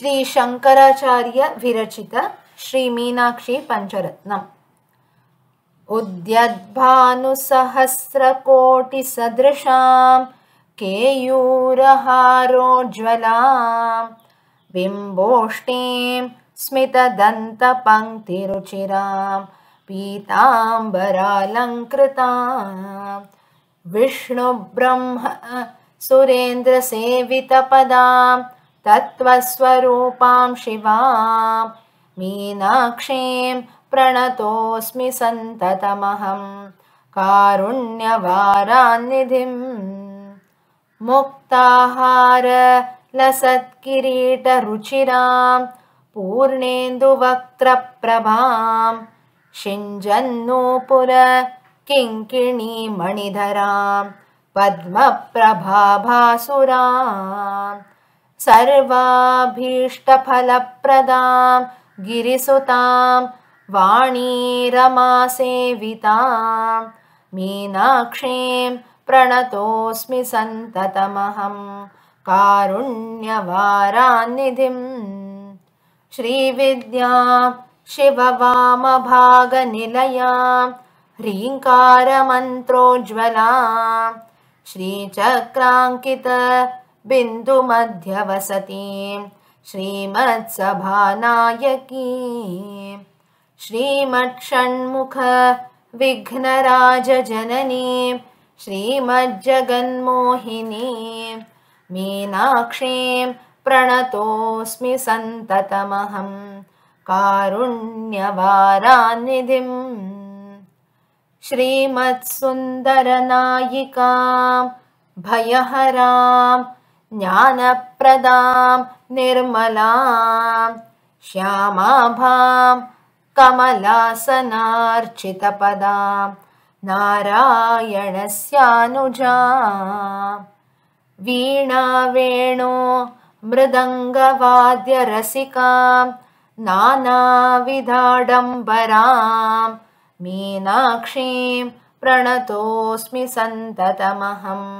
श्रीशङ्कराचार्यविरचित श्रीमीनाक्षीपञ्चरत्नम् उद्यद्भानुसहस्रकोटिसदृशां केयूरहारोज्ज्वलां बिम्बोष्टीं स्मितदन्तपङ्क्तिरुचिरां पीताम्बरालङ्कृतां विष्णुब्रह्म सुरेन्द्रसेवितपदाम् तत्त्वस्वरूपां शिवां मीनाक्षीं प्रणतोऽस्मि सन्ततमहं कारुण्यवारान्निधिं मुक्ताहार लसत्किरीटरुचिरां पूर्णेन्दुवक्त्रप्रभां शिञ्जन्नूपुर किङ्किणीमणिधरां मणिधरां सर्वाभीष्टफलप्रदां गिरिसुतां वाणीरमासेविता मीनाक्षीं प्रणतोऽस्मि सन्ततमहं कारुण्यवारान्निधिम् श्रीविद्यां शिववामभागनिलयां ह्रीङ्कारमन्त्रोज्ज्वलां श्रीचक्राङ्कित बिन्दुमध्यवसतीं श्रीमत्सभानायकी विघ्नराजजननी श्रीमज्जगन्मोहिनी मीनाक्षीं प्रणतोऽस्मि सन्ततमहं कारुण्यवारान्निधिम् श्रीमत्सुन्दरनायिकां भयहरां ज्ञानप्रदां निर्मलां श्यामाभां कमलासनार्चितपदां नारायणस्यानुजा वीणा वेणो मृदङ्गवाद्यरसिकां नानाविधाडम्बरां मीनाक्षीं प्रणतोऽस्मि सन्ततमहम्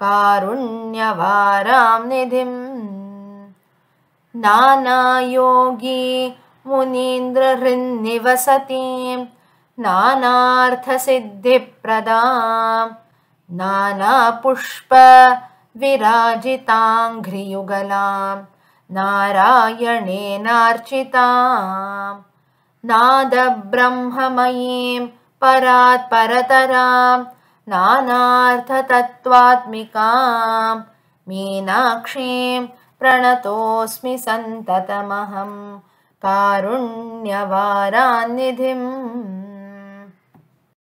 कारुण्यवारां निधिम् नानायोगी मुनीन्द्रहृन्निवसतीं नानार्थसिद्धिप्रदां नानापुष्पविराजिताङ्घ्रियुगलां घ्रियुगलां नारायणेनार्चितां नादब्रह्ममयीं परात्परतरां नानार्थतत्त्वात्मिकां मीनाक्षीं प्रणतोऽस्मि सन्ततमहं कारुण्यवारान्निधिम्